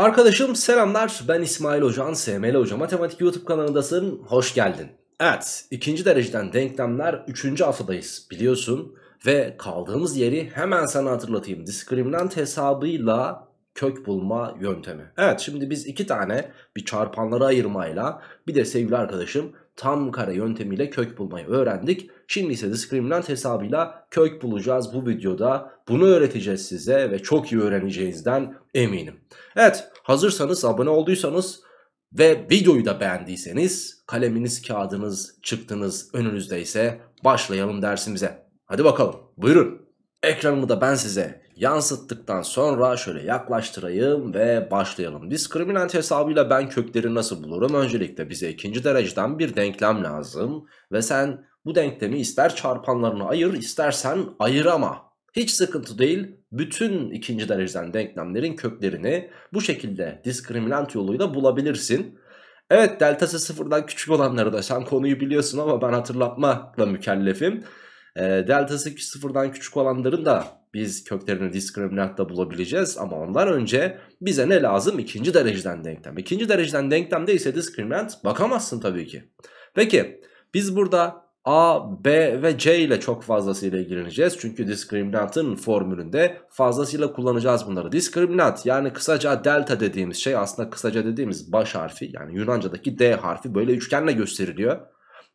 Arkadaşım selamlar ben İsmail Hoca'nın SML Hoca Matematik YouTube kanalındasın hoş geldin. Evet ikinci dereceden denklemler üçüncü haftadayız biliyorsun ve kaldığımız yeri hemen sana hatırlatayım. Diskriminant hesabıyla kök bulma yöntemi. Evet şimdi biz iki tane bir çarpanları ayırmayla bir de sevgili arkadaşım tam kare yöntemiyle kök bulmayı öğrendik. Şimdi ise diskriminant hesabıyla kök bulacağız bu videoda. Bunu öğreteceğiz size ve çok iyi öğreneceğinizden eminim. Evet hazırsanız abone olduysanız ve videoyu da beğendiyseniz kaleminiz kağıdınız çıktınız önünüzde ise başlayalım dersimize. Hadi bakalım buyurun. Ekranımı da ben size Yansıttıktan sonra şöyle yaklaştırayım ve başlayalım. Diskriminant hesabıyla ben kökleri nasıl bulurum? Öncelikle bize ikinci dereceden bir denklem lazım. Ve sen bu denklemi ister çarpanlarını ayır istersen ayırama. Hiç sıkıntı değil. Bütün ikinci dereceden denklemlerin köklerini bu şekilde diskriminant yoluyla bulabilirsin. Evet deltası sıfırdan küçük olanları da sen konuyu biliyorsun ama ben hatırlatmakla mükellefim. E, deltası sıfırdan küçük olanların da biz köklerini diskriminatta bulabileceğiz ama ondan önce bize ne lazım? İkinci dereceden denklem. İkinci dereceden denklemde ise diskriminant bakamazsın tabii ki. Peki biz burada A, B ve C ile çok fazlasıyla ilgileneceğiz. Çünkü diskriminantın formülünde fazlasıyla kullanacağız bunları. Diskriminant yani kısaca delta dediğimiz şey aslında kısaca dediğimiz baş harfi yani Yunanca'daki D harfi böyle üçgenle gösteriliyor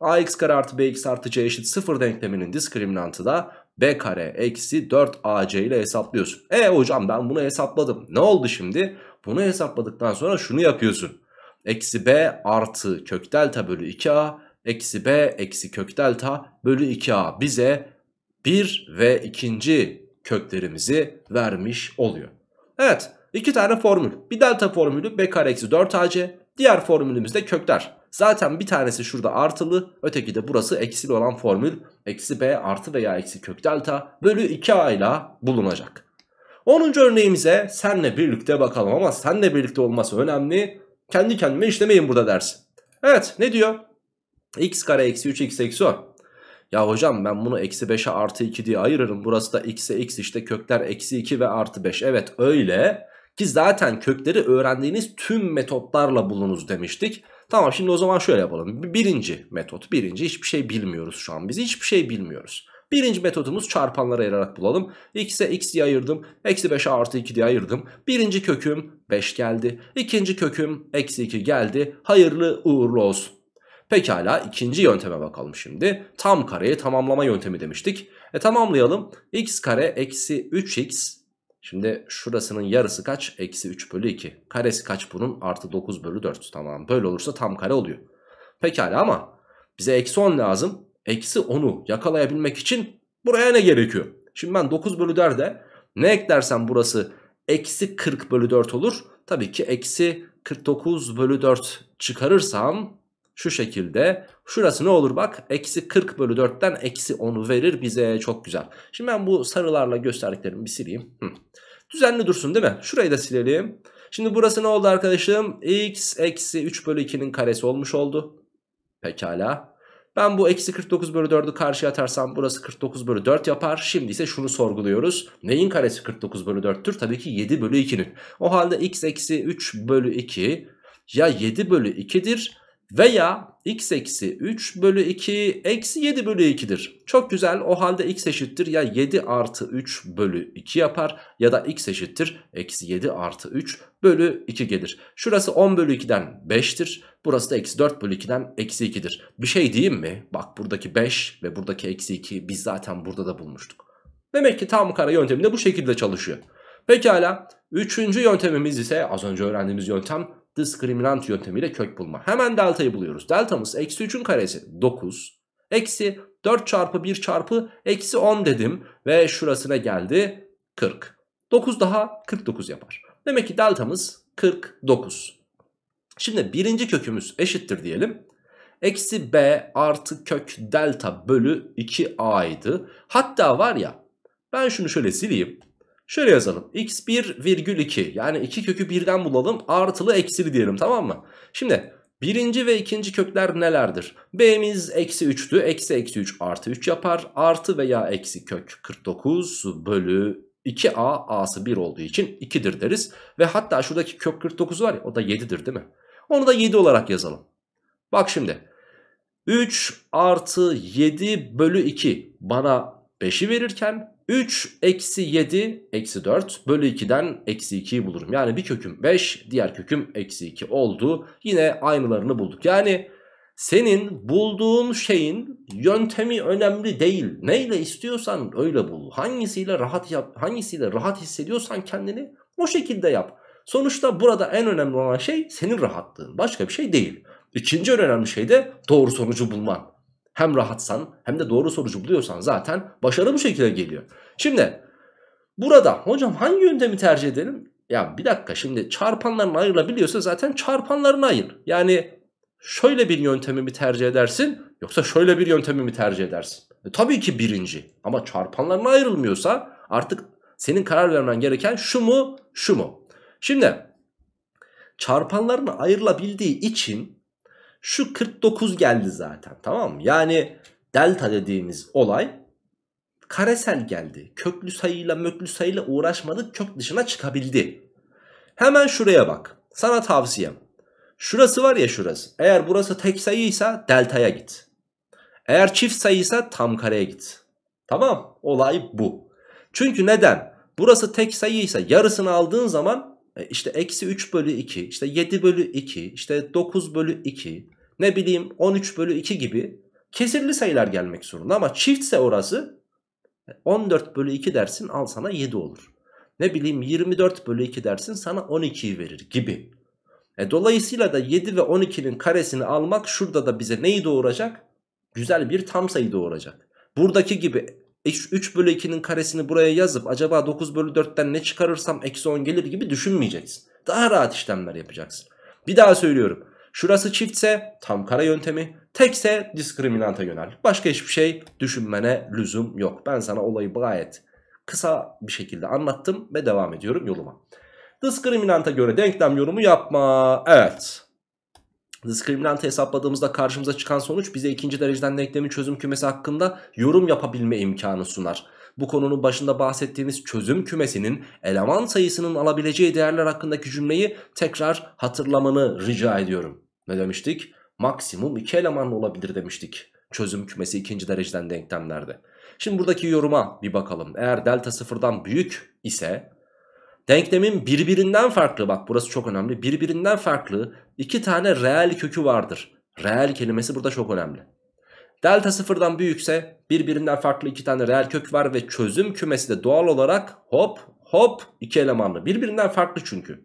ax kare artı bx artı c eşit sıfır denkleminin diskriminantı da b kare eksi 4ac ile hesaplıyorsun. E hocam ben bunu hesapladım. Ne oldu şimdi? Bunu hesapladıktan sonra şunu yapıyorsun. Eksi b artı kök delta bölü 2a eksi b eksi kök delta bölü 2a bize 1 ve ikinci köklerimizi vermiş oluyor. Evet iki tane formül. Bir delta formülü b kare eksi 4ac diğer formülümüz de kökler. Zaten bir tanesi şurada artılı öteki de burası eksili olan formül. Eksi b artı veya eksi kök delta bölü 2a ile bulunacak. 10. örneğimize senle birlikte bakalım ama senle birlikte olması önemli. Kendi kendime işlemeyin burada dersin. Evet ne diyor? x kare eksi 3 x eksi 10. Ya hocam ben bunu eksi 5'e artı 2 diye ayırırım. Burası da x'e x işte kökler eksi 2 ve artı 5. Evet öyle ki zaten kökleri öğrendiğiniz tüm metotlarla bulunuz demiştik. Tamam şimdi o zaman şöyle yapalım. Birinci metot. Birinci hiçbir şey bilmiyoruz şu an biz. Hiçbir şey bilmiyoruz. Birinci metodumuz çarpanlara ayırarak bulalım. X'e x diye ayırdım. Eksi 5'e artı 2 diye ayırdım. Birinci köküm 5 geldi. İkinci köküm eksi 2 geldi. Hayırlı uğurlu olsun. Pekala ikinci yönteme bakalım şimdi. Tam kareyi tamamlama yöntemi demiştik. E tamamlayalım. x kare eksi 3x Şimdi şurasının yarısı kaç? Eksi 3 bölü 2. Karesi kaç bunun? Artı 9 bölü 4. Tamam böyle olursa tam kare oluyor. Pekala ama bize eksi 10 lazım. Eksi 10'u yakalayabilmek için buraya ne gerekiyor? Şimdi ben 9 bölü 4'e ne eklersem burası eksi 40 bölü 4 olur. Tabii ki eksi 49 bölü 4 çıkarırsam şu şekilde. Şurası ne olur bak? Eksi 40 bölü 4'ten eksi 10'u verir bize. Çok güzel. Şimdi ben bu sarılarla gösterdiklerimi bir sileyim. Hı. Düzenli dursun değil mi? Şurayı da silelim. Şimdi burası ne oldu arkadaşım? X eksi 3 bölü 2'nin karesi olmuş oldu. Pekala. Ben bu eksi 49 bölü 4'ü karşıya atarsam burası 49 bölü 4 yapar. Şimdi ise şunu sorguluyoruz. Neyin karesi 49 bölü 4'tür? Tabii ki 7 bölü 2'nin. O halde x eksi 3 bölü 2 ya 7 bölü 2'dir veya x eksi 3 bölü 2 eksi 7 bölü 2'dir. Çok güzel o halde x eşittir ya 7 artı 3 bölü 2 yapar ya da x eşittir eksi 7 artı 3 bölü 2 gelir. Şurası 10 bölü 2'den 5'tir. Burası da eksi 4 bölü 2'den eksi 2'dir. Bir şey diyeyim mi? Bak buradaki 5 ve buradaki eksi 2 biz zaten burada da bulmuştuk. Demek ki tam kare yönteminde bu şekilde çalışıyor. Pekala. Üçüncü yöntemimiz ise az önce öğrendiğimiz yöntem diskriminant yöntemiyle kök bulma. Hemen deltayı buluyoruz. Deltamız eksi 3'ün karesi 9. Eksi 4 çarpı 1 çarpı eksi 10 dedim. Ve şurasına geldi 40. 9 daha 49 yapar. Demek ki deltamız 49. Şimdi birinci kökümüz eşittir diyelim. Eksi b artı kök delta bölü 2a idi. Hatta var ya ben şunu şöyle sileyim. Şöyle yazalım. x1 virgül 2 yani 2 kökü 1'den bulalım artılı eksili diyelim tamam mı? Şimdi birinci ve ikinci kökler nelerdir? b'miz eksi 3'tü. Eksi eksi 3 artı 3 yapar. Artı veya eksi kök 49 bölü 2a a'sı 1 olduğu için 2'dir deriz. Ve hatta şuradaki kök 49 var ya o da 7'dir değil mi? Onu da 7 olarak yazalım. Bak şimdi 3 artı 7 bölü 2 bana 5'i verirken 3 eksi 7 eksi 4 bölü 2'den eksi 2'yi bulurum. Yani bir köküm 5 diğer köküm eksi 2 oldu. Yine aynılarını bulduk. Yani senin bulduğun şeyin yöntemi önemli değil. Neyle istiyorsan öyle bul. Hangisiyle rahat yap, hangisiyle rahat hissediyorsan kendini o şekilde yap. Sonuçta burada en önemli olan şey senin rahatlığın. Başka bir şey değil. İkinci önemli şey de doğru sonucu bulman hem rahatsan hem de doğru sonucu buluyorsan zaten başarı bu şekilde geliyor. Şimdi burada hocam hangi yöntemi tercih edelim? Ya bir dakika şimdi çarpanlarını ayırabiliyorsa zaten çarpanlarını ayır. Yani şöyle bir yöntemi mi tercih edersin yoksa şöyle bir yöntemi mi tercih edersin? E, tabii ki birinci ama çarpanlarına ayrılmıyorsa artık senin karar vermen gereken şu mu şu mu? Şimdi çarpanlarını ayrılabildiği için şu 49 geldi zaten tamam mı? Yani delta dediğimiz olay karesel geldi. Köklü sayıyla möklü sayıyla uğraşmadık kök dışına çıkabildi. Hemen şuraya bak. Sana tavsiyem. Şurası var ya şurası. Eğer burası tek sayıysa deltaya git. Eğer çift sayıysa tam kareye git. Tamam olay bu. Çünkü neden? Burası tek sayıysa yarısını aldığın zaman e, işte eksi 3 bölü 2, işte 7 bölü 2, işte 9 bölü 2, ne bileyim 13 bölü 2 gibi kesirli sayılar gelmek zorunda. Ama çiftse orası 14 e, bölü 2 dersin al sana 7 olur. Ne bileyim 24 bölü 2 dersin sana 12'yi verir gibi. E, dolayısıyla da 7 ve 12'nin karesini almak şurada da bize neyi doğuracak? Güzel bir tam sayı doğuracak. Buradaki gibi 3 e, bölü 2'nin karesini buraya yazıp acaba 9 bölü 4'ten ne çıkarırsam eksi 10 gelir gibi düşünmeyeceksin. Daha rahat işlemler yapacaksın. Bir daha söylüyorum. Şurası çiftse tam kare yöntemi, tekse diskriminanta yönel. Başka hiçbir şey düşünmene lüzum yok. Ben sana olayı gayet kısa bir şekilde anlattım ve devam ediyorum yoluma. Diskriminanta göre denklem yorumu yapma. Evet. The hesapladığımızda karşımıza çıkan sonuç bize ikinci dereceden denklemin çözüm kümesi hakkında yorum yapabilme imkanı sunar. Bu konunun başında bahsettiğimiz çözüm kümesinin eleman sayısının alabileceği değerler hakkındaki cümleyi tekrar hatırlamanı rica ediyorum. Ne demiştik? Maksimum iki elemanlı olabilir demiştik. Çözüm kümesi ikinci dereceden denklemlerde. Şimdi buradaki yoruma bir bakalım. Eğer delta sıfırdan büyük ise Denklemin birbirinden farklı bak burası çok önemli. Birbirinden farklı iki tane reel kökü vardır. Reel kelimesi burada çok önemli. Delta sıfırdan büyükse birbirinden farklı iki tane reel kök var ve çözüm kümesi de doğal olarak hop hop iki elemanlı. Birbirinden farklı çünkü.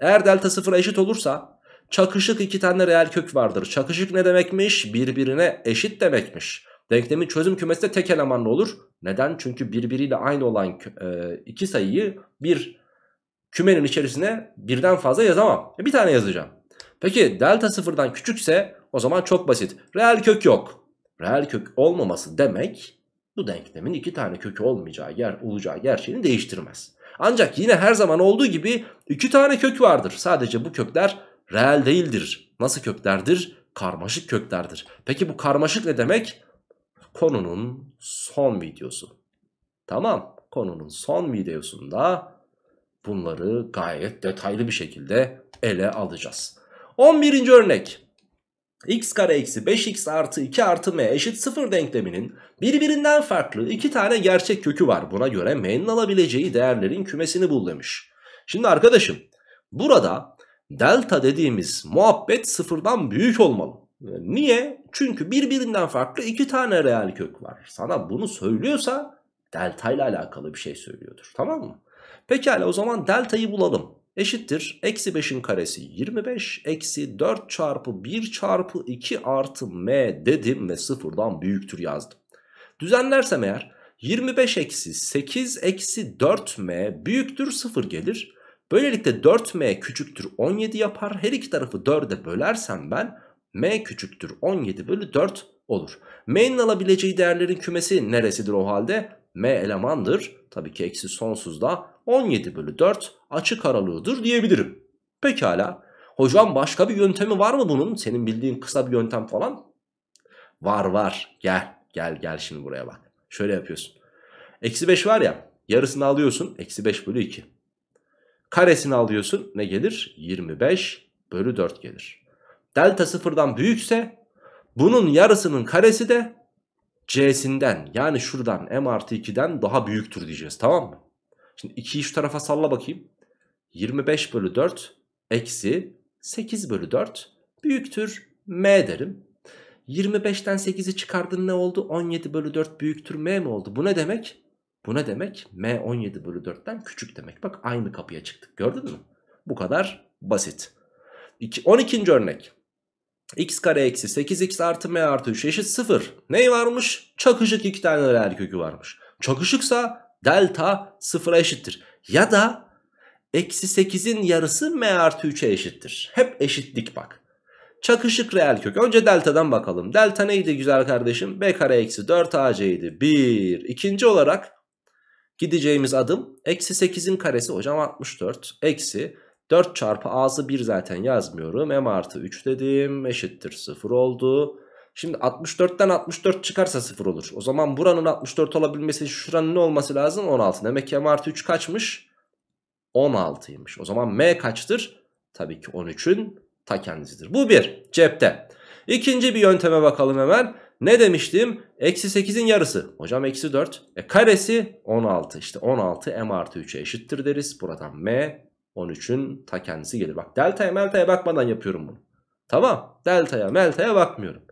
Eğer delta sıfıra eşit olursa çakışık iki tane reel kök vardır. Çakışık ne demekmiş? Birbirine eşit demekmiş. Denklemin çözüm kümesi de tek elemanlı olur. Neden? Çünkü birbiriyle aynı olan e, iki sayıyı bir kümenin içerisine birden fazla yazamam. E, bir tane yazacağım. Peki delta sıfırdan küçükse o zaman çok basit. Reel kök yok. Reel kök olmaması demek bu denklemin iki tane kökü olmayacağı yer olacağı gerçeğini değiştirmez. Ancak yine her zaman olduğu gibi iki tane kök vardır. Sadece bu kökler reel değildir. Nasıl köklerdir? Karmaşık köklerdir. Peki bu karmaşık ne demek? Konunun son videosu. Tamam konunun son videosunda bunları gayet detaylı bir şekilde ele alacağız. 11. örnek x kare eksi 5x artı 2 artı m eşit 0 denkleminin birbirinden farklı iki tane gerçek kökü var. Buna göre m'nin alabileceği değerlerin kümesini bul demiş. Şimdi arkadaşım burada delta dediğimiz muhabbet sıfırdan büyük olmalı. Niye? Çünkü birbirinden farklı iki tane reel kök var. Sana bunu söylüyorsa delta ile alakalı bir şey söylüyordur. Tamam mı? Pekala o zaman delta'yı bulalım. Eşittir. Eksi 5'in karesi 25. Eksi 4 çarpı 1 çarpı 2 artı m dedim ve sıfırdan büyüktür yazdım. Düzenlersem eğer 25 eksi 8 eksi 4m büyüktür 0 gelir. Böylelikle 4m küçüktür 17 yapar. Her iki tarafı 4'e bölersem ben m küçüktür 17 bölü 4 olur. m'nin alabileceği değerlerin kümesi neresidir o halde? m elemandır. Tabii ki eksi sonsuzda 17 bölü 4 açık aralığıdır diyebilirim. Pekala. Hocam başka bir yöntemi var mı bunun? Senin bildiğin kısa bir yöntem falan. Var var. Gel. Gel gel şimdi buraya bak. Şöyle yapıyorsun. Eksi 5 var ya. Yarısını alıyorsun. Eksi 5 bölü 2. Karesini alıyorsun. Ne gelir? 25 bölü 4 gelir. Delta sıfırdan büyükse bunun yarısının karesi de c'sinden yani şuradan m artı 2'den daha büyüktür diyeceğiz tamam mı? Şimdi 2'yi şu tarafa salla bakayım. 25 bölü 4 eksi 8 bölü 4 büyüktür m derim. 25'ten 8'i çıkardın ne oldu? 17 bölü 4 büyüktür m mi oldu? Bu ne demek? Bu ne demek? m 17 bölü 4'ten küçük demek. Bak aynı kapıya çıktık gördün mü? Bu kadar basit. 12. örnek. x kare eksi 8x artı m artı 3 eşit 0. Ney varmış? Çakışık iki tane reel kökü varmış. Çakışıksa delta sıfıra eşittir. Ya da eksi 8'in yarısı m artı 3'e eşittir. Hep eşitlik bak. Çakışık reel kök. Önce delta'dan bakalım. Delta neydi güzel kardeşim? b kare eksi 4 ac idi. 1. İkinci olarak gideceğimiz adım eksi 8'in karesi hocam 64. Eksi 4 çarpı a'sı 1 zaten yazmıyorum. m artı 3 dedim eşittir 0 oldu. Şimdi 64'ten 64 çıkarsa 0 olur. O zaman buranın 64 olabilmesi şuranın ne olması lazım? 16. Demek ki m artı 3 kaçmış? 16'ymış. O zaman m kaçtır? Tabii ki 13'ün ta kendisidir. Bu bir cepte. İkinci bir yönteme bakalım hemen. Ne demiştim? Eksi 8'in yarısı. Hocam eksi 4. E karesi 16. İşte 16 m artı 3'e eşittir deriz. Buradan m 13'ün ta kendisi gelir. Bak deltaya meltaya bakmadan yapıyorum bunu. Tamam. Deltaya meltaya bakmıyorum.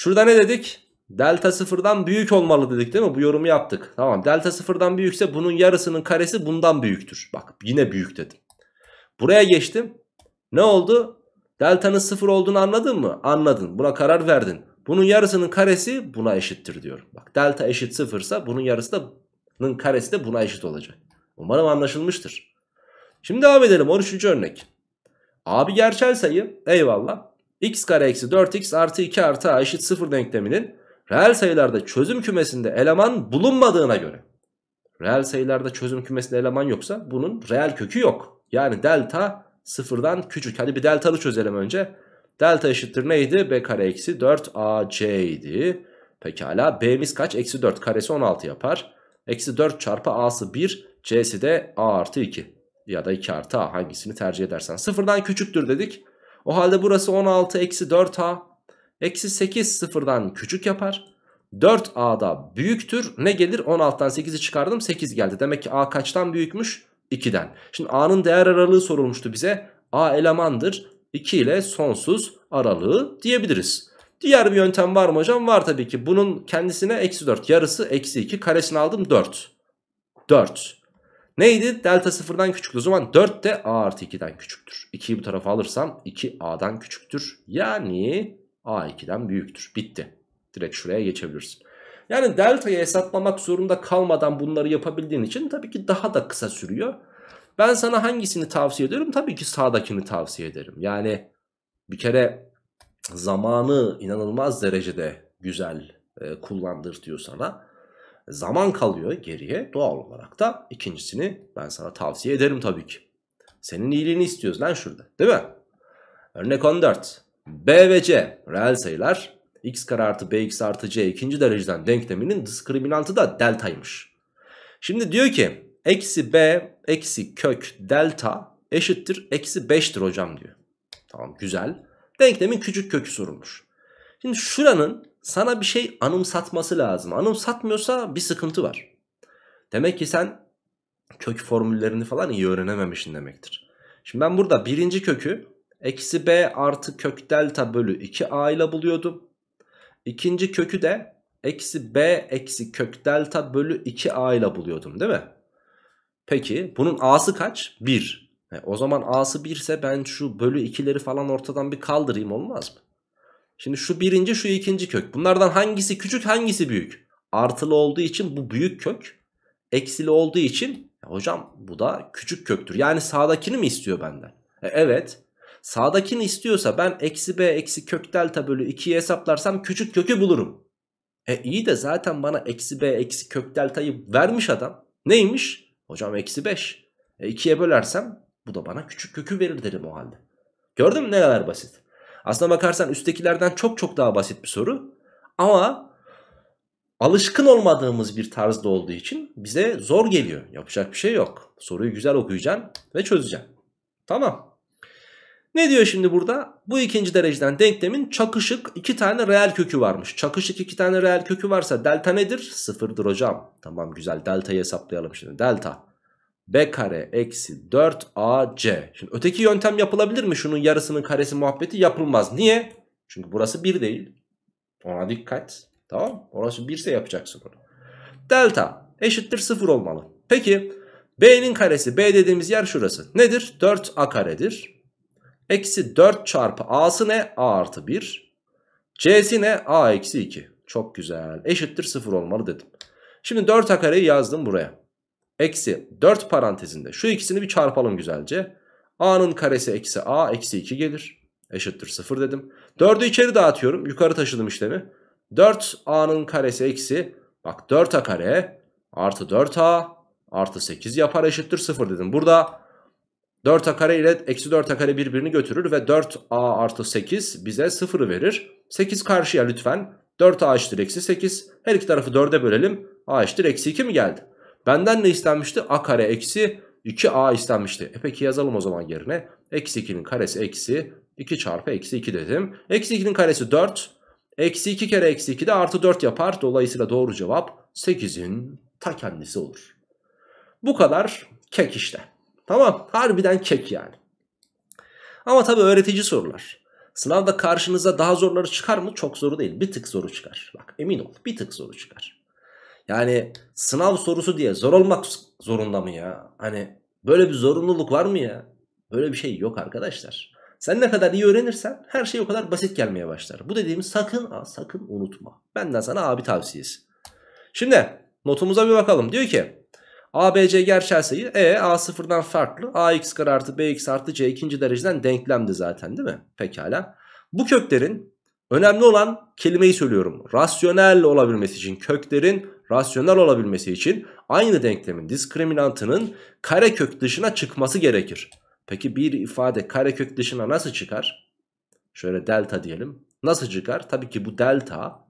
Şurada ne dedik? Delta sıfırdan büyük olmalı dedik değil mi? Bu yorumu yaptık. Tamam delta sıfırdan büyükse bunun yarısının karesi bundan büyüktür. Bak yine büyük dedim. Buraya geçtim. Ne oldu? Deltanın sıfır olduğunu anladın mı? Anladın. Buna karar verdin. Bunun yarısının karesi buna eşittir diyorum. Bak delta eşit sıfırsa bunun yarısının karesi de buna eşit olacak. Umarım anlaşılmıştır. Şimdi devam edelim 13. örnek. Abi gerçel sayı eyvallah x kare eksi 4x artı 2 artı a eşit 0 denkleminin reel sayılarda çözüm kümesinde eleman bulunmadığına göre reel sayılarda çözüm kümesinde eleman yoksa bunun reel kökü yok. Yani delta sıfırdan küçük. Hadi bir deltalı çözelim önce. Delta eşittir neydi? B kare eksi 4ac idi. Pekala b'miz kaç? Eksi 4 karesi 16 yapar. Eksi 4 çarpı a'sı 1 c'si de a artı 2 ya da 2 artı a hangisini tercih edersen. Sıfırdan küçüktür dedik. O halde burası 16 eksi 4a. Eksi 8 sıfırdan küçük yapar. 4a'da büyüktür. Ne gelir? 16'dan 8'i çıkardım 8 geldi. Demek ki a kaçtan büyükmüş? 2'den. Şimdi a'nın değer aralığı sorulmuştu bize. a elemandır. 2 ile sonsuz aralığı diyebiliriz. Diğer bir yöntem var mı hocam? Var tabii ki. Bunun kendisine eksi 4. Yarısı eksi 2. Karesini aldım 4. 4. Neydi? Delta sıfırdan küçük O zaman 4 de a artı 2'den küçüktür. 2'yi bu tarafa alırsam 2 a'dan küçüktür. Yani a 2'den büyüktür. Bitti. Direkt şuraya geçebilirsin. Yani delta'yı hesaplamak zorunda kalmadan bunları yapabildiğin için tabii ki daha da kısa sürüyor. Ben sana hangisini tavsiye ederim? Tabii ki sağdakini tavsiye ederim. Yani bir kere zamanı inanılmaz derecede güzel e, kullandırtıyor sana zaman kalıyor geriye. Doğal olarak da ikincisini ben sana tavsiye ederim tabii ki. Senin iyiliğini istiyoruz lan şurada değil mi? Örnek 14. B ve C reel sayılar. X kare artı Bx artı C ikinci dereceden denkleminin diskriminantı da deltaymış. Şimdi diyor ki eksi B eksi kök delta eşittir eksi 5'tir hocam diyor. Tamam güzel. Denklemin küçük kökü sorulmuş. Şimdi şuranın sana bir şey anımsatması lazım. Anımsatmıyorsa bir sıkıntı var. Demek ki sen kök formüllerini falan iyi öğrenememişsin demektir. Şimdi ben burada birinci kökü eksi b artı kök delta bölü 2a ile buluyordum. İkinci kökü de eksi b eksi kök delta bölü 2a ile buluyordum değil mi? Peki bunun a'sı kaç? 1. E, o zaman a'sı 1 ise ben şu bölü 2'leri falan ortadan bir kaldırayım olmaz mı? Şimdi şu birinci şu ikinci kök. Bunlardan hangisi küçük hangisi büyük? Artılı olduğu için bu büyük kök. Eksili olduğu için hocam bu da küçük köktür. Yani sağdakini mi istiyor benden? E, evet. Sağdakini istiyorsa ben eksi b eksi kök delta bölü 2'yi hesaplarsam küçük kökü bulurum. E iyi de zaten bana eksi b eksi kök deltayı vermiş adam. Neymiş? Hocam eksi 5. E 2'ye bölersem bu da bana küçük kökü verir derim o halde. Gördün mü ne kadar basit. Aslına bakarsan üsttekilerden çok çok daha basit bir soru. Ama alışkın olmadığımız bir tarzda olduğu için bize zor geliyor. Yapacak bir şey yok. Soruyu güzel okuyacaksın ve çözeceksin. Tamam. Ne diyor şimdi burada? Bu ikinci dereceden denklemin çakışık iki tane reel kökü varmış. Çakışık iki tane reel kökü varsa delta nedir? Sıfırdır hocam. Tamam güzel deltayı hesaplayalım şimdi. Delta b kare eksi 4ac. Şimdi öteki yöntem yapılabilir mi? Şunun yarısının karesi muhabbeti yapılmaz. Niye? Çünkü burası 1 değil. Ona dikkat. Tamam Orası 1 ise yapacaksın onu. Delta eşittir 0 olmalı. Peki b'nin karesi b dediğimiz yer şurası. Nedir? 4a karedir. Eksi 4 çarpı a'sı ne? a artı 1. c'si ne? a eksi 2. Çok güzel. Eşittir 0 olmalı dedim. Şimdi 4a kareyi yazdım buraya eksi 4 parantezinde şu ikisini bir çarpalım güzelce. A'nın karesi eksi A eksi 2 gelir. Eşittir 0 dedim. 4'ü içeri dağıtıyorum. Yukarı taşıdım işlemi. 4 A'nın karesi eksi bak 4A kare artı 4A artı 8 yapar eşittir 0 dedim. Burada 4A kare ile eksi 4A kare birbirini götürür ve 4A artı 8 bize 0'ı verir. 8 karşıya lütfen. 4A eşittir eksi 8. Her iki tarafı 4'e bölelim. A eşittir eksi 2 mi geldi? Benden ne istenmişti? A kare eksi 2A istenmişti. E peki yazalım o zaman yerine. Eksi 2'nin karesi eksi 2 çarpı eksi 2 dedim. Eksi 2'nin karesi 4. Eksi 2 kere eksi 2 de artı 4 yapar. Dolayısıyla doğru cevap 8'in ta kendisi olur. Bu kadar kek işte. Tamam harbiden kek yani. Ama tabii öğretici sorular. Sınavda karşınıza daha zorları çıkar mı? Çok zoru değil. Bir tık zoru çıkar. Bak emin ol bir tık zoru çıkar. Yani sınav sorusu diye zor olmak zorunda mı ya? Hani böyle bir zorunluluk var mı ya? Böyle bir şey yok arkadaşlar. Sen ne kadar iyi öğrenirsen her şey o kadar basit gelmeye başlar. Bu dediğimi sakın ha, sakın unutma. Benden sana abi tavsiyesi. Şimdi notumuza bir bakalım. Diyor ki ABC gerçel sayı E A sıfırdan farklı AX kare artı BX artı C ikinci dereceden denklemdi zaten değil mi? Pekala. Bu köklerin önemli olan kelimeyi söylüyorum. Rasyonel olabilmesi için köklerin rasyonel olabilmesi için aynı denklemin diskriminantının karekök dışına çıkması gerekir. Peki bir ifade karekök dışına nasıl çıkar? Şöyle delta diyelim. Nasıl çıkar? Tabii ki bu delta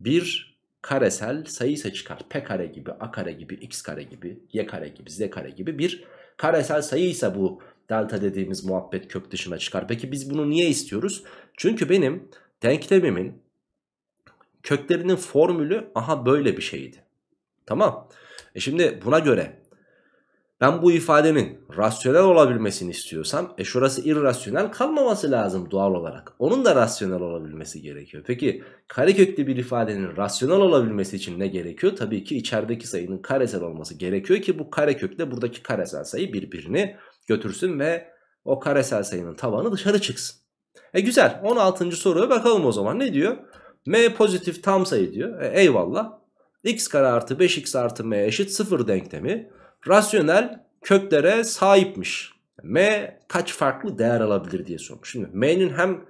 bir karesel sayı ise çıkar. P kare gibi, A kare gibi, X kare gibi, Y kare gibi, Z kare gibi bir karesel sayı ise bu delta dediğimiz muhabbet kök dışına çıkar. Peki biz bunu niye istiyoruz? Çünkü benim denklemimin Köklerinin formülü aha böyle bir şeydi. Tamam. E şimdi buna göre ben bu ifadenin rasyonel olabilmesini istiyorsam e şurası irrasyonel kalmaması lazım doğal olarak. Onun da rasyonel olabilmesi gerekiyor. Peki kareköklü bir ifadenin rasyonel olabilmesi için ne gerekiyor? Tabii ki içerideki sayının karesel olması gerekiyor ki bu karekökle buradaki karesel sayı birbirini götürsün ve o karesel sayının tabanı dışarı çıksın. E güzel 16. soruya bakalım o zaman ne diyor? M pozitif tam sayı diyor. E, eyvallah. X kare artı 5X artı M eşit 0 denklemi. Rasyonel köklere sahipmiş. M kaç farklı değer alabilir diye sormuş. Şimdi M'nin hem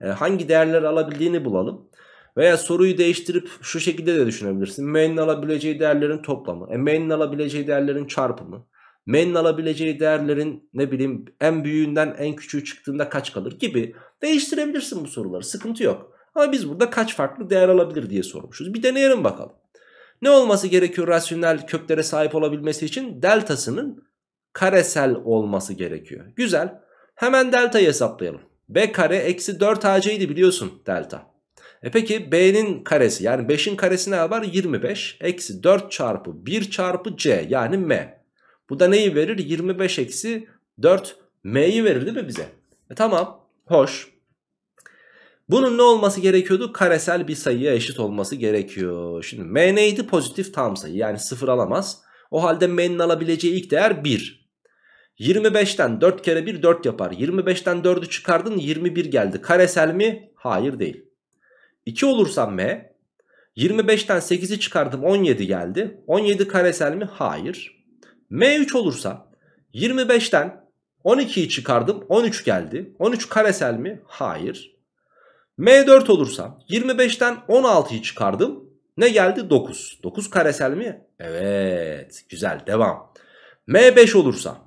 e, hangi değerleri alabildiğini bulalım. Veya soruyu değiştirip şu şekilde de düşünebilirsin. M'nin alabileceği değerlerin toplamı. E, M'nin alabileceği değerlerin çarpımı. M'nin alabileceği değerlerin ne bileyim en büyüğünden en küçüğü çıktığında kaç kalır gibi değiştirebilirsin bu soruları. Sıkıntı yok. Ama biz burada kaç farklı değer alabilir diye sormuşuz. Bir deneyelim bakalım. Ne olması gerekiyor rasyonel köklere sahip olabilmesi için? Deltasının karesel olması gerekiyor. Güzel. Hemen deltayı hesaplayalım. B kare eksi 4ac idi biliyorsun delta. E peki b'nin karesi yani 5'in karesi ne var? 25 eksi 4 çarpı 1 çarpı c yani m. Bu da neyi verir? 25 eksi 4 m'yi verir değil mi bize? E tamam hoş. Bunun ne olması gerekiyordu? Karesel bir sayıya eşit olması gerekiyor. Şimdi m neydi? Pozitif tam sayı. Yani sıfır alamaz. O halde m'nin alabileceği ilk değer 1. 25'ten 4 kere 1 4 yapar. 25'ten 4'ü çıkardın 21 geldi. Karesel mi? Hayır değil. 2 olursa m. 25'ten 8'i çıkardım 17 geldi. 17 karesel mi? Hayır. m3 olursa 25'ten 12'yi çıkardım 13 geldi. 13 karesel mi? Hayır. M4 olursa 25'ten 16'yı çıkardım. Ne geldi? 9. 9 karesel mi? Evet. Güzel. Devam. M5 olursa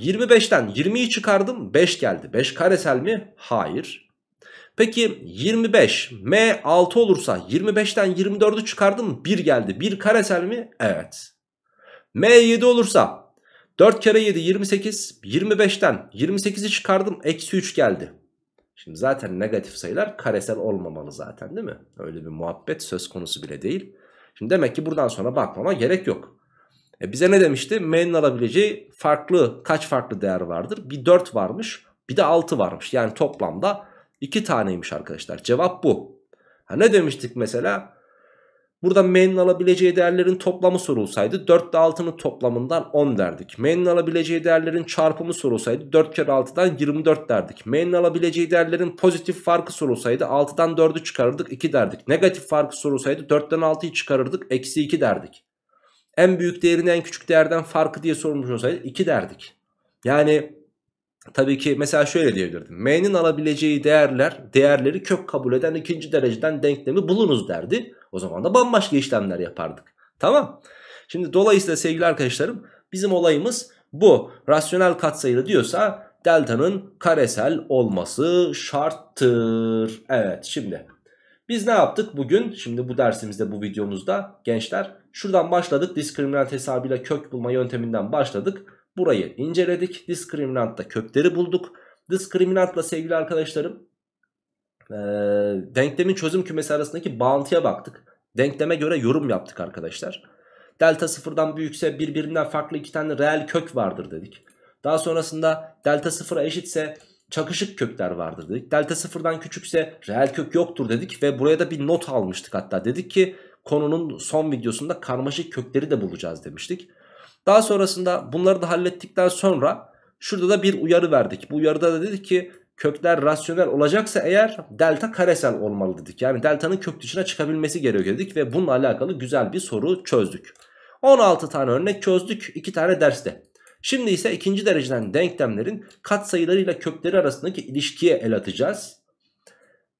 25'ten 20'yi çıkardım. 5 geldi. 5 karesel mi? Hayır. Peki 25 M6 olursa 25'ten 24'ü çıkardım. 1 geldi. 1 karesel mi? Evet. M7 olursa 4 kere 7 28. 25'ten 28'i çıkardım. Eksi 3 geldi. Şimdi zaten negatif sayılar karesel olmamalı zaten değil mi? Öyle bir muhabbet söz konusu bile değil. Şimdi demek ki buradan sonra bakmama gerek yok. E bize ne demişti? M'nin alabileceği farklı kaç farklı değer vardır? Bir 4 varmış bir de 6 varmış. Yani toplamda 2 taneymiş arkadaşlar. Cevap bu. Ha ne demiştik mesela? Burada M'nin alabileceği değerlerin toplamı sorulsaydı 4 ile 6'nın toplamından 10 derdik. M'nin alabileceği değerlerin çarpımı sorulsaydı 4 kere 6'dan 24 derdik. M'nin alabileceği değerlerin pozitif farkı sorulsaydı 6'dan 4'ü çıkarırdık 2 derdik. Negatif farkı sorulsaydı 4'ten 6'yı çıkarırdık eksi 2 derdik. En büyük değerinden en küçük değerden farkı diye sormuş olsaydı 2 derdik. Yani Tabii ki mesela şöyle diyebilirdim. M'nin alabileceği değerler, değerleri kök kabul eden ikinci dereceden denklemi bulunuz derdi. O zaman da bambaşka işlemler yapardık. Tamam. Şimdi dolayısıyla sevgili arkadaşlarım bizim olayımız bu. Rasyonel katsayılı diyorsa delta'nın karesel olması şarttır. Evet şimdi biz ne yaptık bugün? Şimdi bu dersimizde bu videomuzda gençler şuradan başladık. Diskriminant hesabıyla kök bulma yönteminden başladık. Burayı inceledik. Diskriminantta kökleri bulduk. Diskriminantla sevgili arkadaşlarım e, denklemin çözüm kümesi arasındaki bağıntıya baktık. Denkleme göre yorum yaptık arkadaşlar. Delta sıfırdan büyükse birbirinden farklı iki tane reel kök vardır dedik. Daha sonrasında delta sıfıra eşitse çakışık kökler vardır dedik. Delta sıfırdan küçükse reel kök yoktur dedik ve buraya da bir not almıştık hatta. Dedik ki konunun son videosunda karmaşık kökleri de bulacağız demiştik. Daha sonrasında bunları da hallettikten sonra şurada da bir uyarı verdik. Bu uyarıda da dedik ki kökler rasyonel olacaksa eğer delta karesel olmalı dedik. Yani delta'nın kök dışına çıkabilmesi gerekiyor dedik ve bununla alakalı güzel bir soru çözdük. 16 tane örnek çözdük 2 tane derste. Şimdi ise ikinci dereceden denklemlerin katsayılarıyla kökleri arasındaki ilişkiye el atacağız.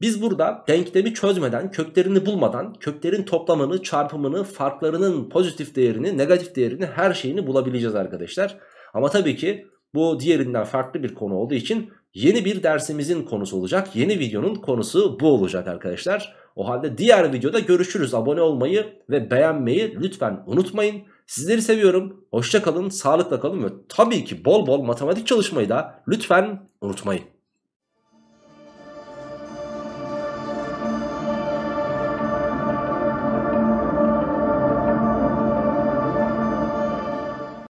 Biz burada denklemi çözmeden, köklerini bulmadan, köklerin toplamını, çarpımını, farklarının pozitif değerini, negatif değerini, her şeyini bulabileceğiz arkadaşlar. Ama tabii ki bu diğerinden farklı bir konu olduğu için yeni bir dersimizin konusu olacak. Yeni videonun konusu bu olacak arkadaşlar. O halde diğer videoda görüşürüz. Abone olmayı ve beğenmeyi lütfen unutmayın. Sizleri seviyorum. Hoşça kalın, sağlıkla kalın ve tabii ki bol bol matematik çalışmayı da lütfen unutmayın.